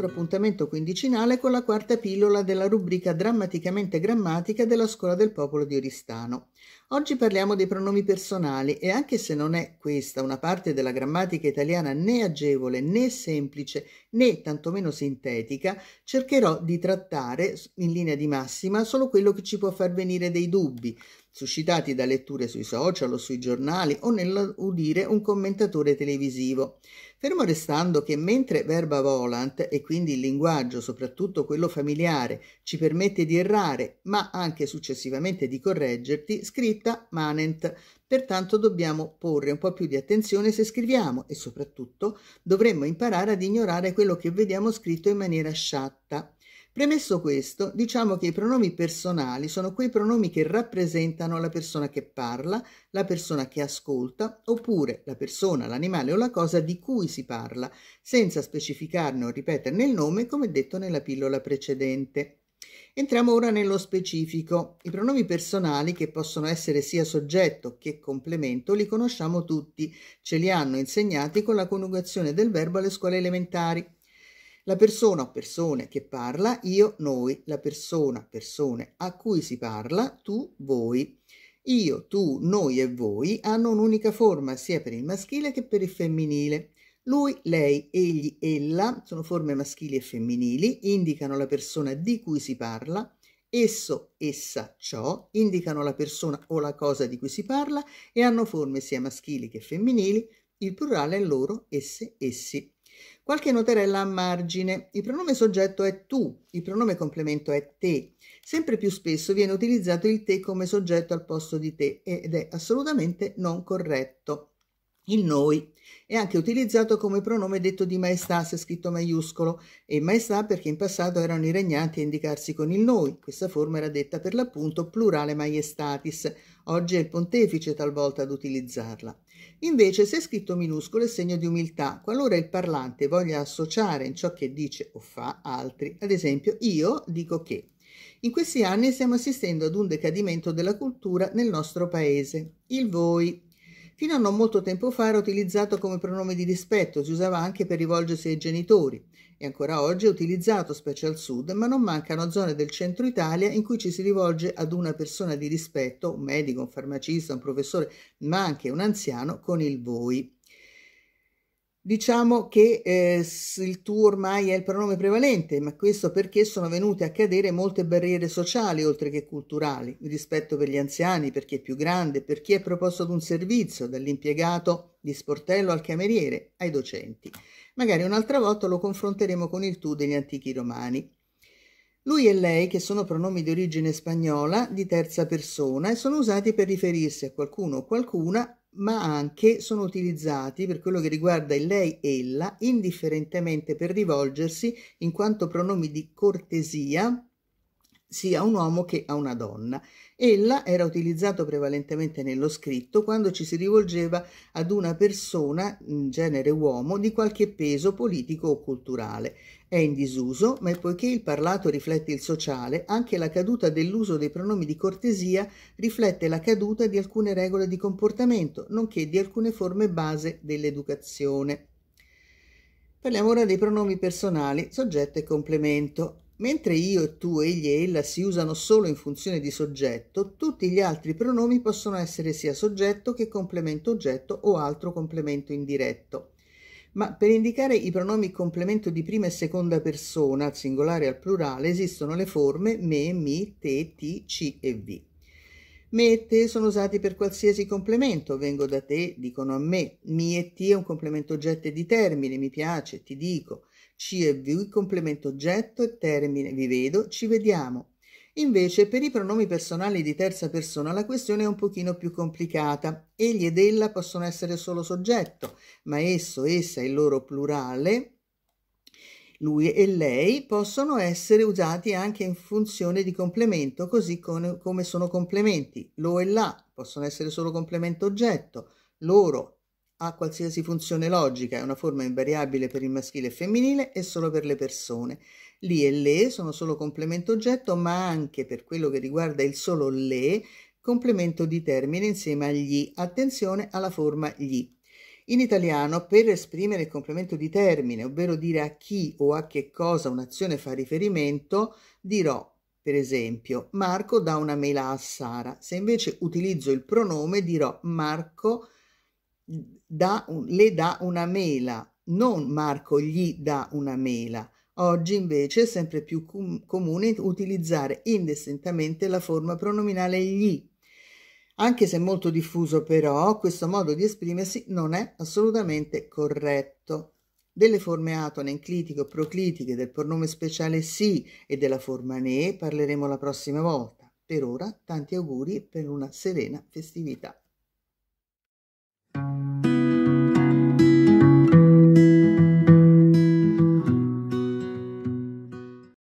nostro appuntamento quindicinale con la quarta pillola della rubrica Drammaticamente Grammatica della Scuola del Popolo di Oristano. Oggi parliamo dei pronomi personali e anche se non è questa una parte della grammatica italiana né agevole né semplice né tantomeno sintetica, cercherò di trattare in linea di massima solo quello che ci può far venire dei dubbi, suscitati da letture sui social o sui giornali o nell'udire un commentatore televisivo. Fermo restando che mentre verba volant, e quindi il linguaggio, soprattutto quello familiare, ci permette di errare, ma anche successivamente di correggerti, scritta manent. Pertanto dobbiamo porre un po' più di attenzione se scriviamo e soprattutto dovremmo imparare ad ignorare quello che vediamo scritto in maniera sciatta. Premesso questo, diciamo che i pronomi personali sono quei pronomi che rappresentano la persona che parla, la persona che ascolta, oppure la persona, l'animale o la cosa di cui si parla, senza specificarne o ripeterne il nome, come detto nella pillola precedente. Entriamo ora nello specifico. I pronomi personali, che possono essere sia soggetto che complemento, li conosciamo tutti, ce li hanno insegnati con la coniugazione del verbo alle scuole elementari. La persona o persone che parla, io, noi, la persona, persone a cui si parla, tu, voi. Io, tu, noi e voi hanno un'unica forma sia per il maschile che per il femminile. Lui, lei, egli, ella sono forme maschili e femminili, indicano la persona di cui si parla, esso, essa, ciò indicano la persona o la cosa di cui si parla e hanno forme sia maschili che femminili, il plurale è loro, esse, essi. Qualche noterella a margine. Il pronome soggetto è tu, il pronome complemento è te. Sempre più spesso viene utilizzato il te come soggetto al posto di te ed è assolutamente non corretto. Il noi è anche utilizzato come pronome detto di maestà se scritto maiuscolo e maestà perché in passato erano i regnanti a indicarsi con il noi. Questa forma era detta per l'appunto plurale maiestatis. Oggi è il pontefice talvolta ad utilizzarla. Invece se scritto minuscolo è segno di umiltà, qualora il parlante voglia associare in ciò che dice o fa altri, ad esempio io dico che. In questi anni stiamo assistendo ad un decadimento della cultura nel nostro paese. Il voi Fino a non molto tempo fa era utilizzato come pronome di rispetto, si usava anche per rivolgersi ai genitori e ancora oggi è utilizzato, specie al sud, ma non mancano zone del centro Italia in cui ci si rivolge ad una persona di rispetto, un medico, un farmacista, un professore, ma anche un anziano, con il voi diciamo che eh, il tu ormai è il pronome prevalente, ma questo perché sono venute a cadere molte barriere sociali oltre che culturali, rispetto per gli anziani, per chi è più grande, per chi è proposto ad un servizio, dall'impiegato di sportello al cameriere, ai docenti. Magari un'altra volta lo confronteremo con il tu degli antichi romani. Lui e lei, che sono pronomi di origine spagnola, di terza persona, e sono usati per riferirsi a qualcuno o qualcuna ma anche sono utilizzati per quello che riguarda il lei e ella, indifferentemente per rivolgersi in quanto pronomi di cortesia sia a un uomo che a una donna. Ella era utilizzato prevalentemente nello scritto quando ci si rivolgeva ad una persona, in genere uomo, di qualche peso politico o culturale. È in disuso, ma poiché il parlato riflette il sociale, anche la caduta dell'uso dei pronomi di cortesia riflette la caduta di alcune regole di comportamento, nonché di alcune forme base dell'educazione. Parliamo ora dei pronomi personali, soggetto e complemento. Mentre io, tu, egli e ella si usano solo in funzione di soggetto, tutti gli altri pronomi possono essere sia soggetto che complemento oggetto o altro complemento indiretto. Ma per indicare i pronomi complemento di prima e seconda persona, al singolare e al plurale, esistono le forme me, mi, te, ti, ci e vi. Me e te sono usati per qualsiasi complemento, vengo da te, dicono a me. Mi e ti è un complemento oggetto di termine, mi piace, ti dico. C e V, complemento oggetto e termine vi vedo, ci vediamo. Invece per i pronomi personali di terza persona la questione è un pochino più complicata. Egli ed ella possono essere solo soggetto, ma esso, essa e il loro plurale lui e lei possono essere usati anche in funzione di complemento, così come sono complementi. Lo e la possono essere solo complemento oggetto, loro ha qualsiasi funzione logica, è una forma invariabile per il maschile e femminile e solo per le persone. Li e le sono solo complemento oggetto, ma anche per quello che riguarda il solo le, complemento di termine insieme agli. Attenzione alla forma gli. In italiano, per esprimere il complemento di termine, ovvero dire a chi o a che cosa un'azione fa riferimento, dirò per esempio Marco dà una mela a Sara. Se invece utilizzo il pronome, dirò Marco dà, le dà una mela, non Marco gli dà una mela. Oggi invece è sempre più com comune utilizzare indistintamente la forma pronominale gli. Anche se molto diffuso però, questo modo di esprimersi non è assolutamente corretto. Delle forme atone, enclitiche o proclitiche, del pronome speciale sì e della forma ne parleremo la prossima volta. Per ora, tanti auguri per una serena festività.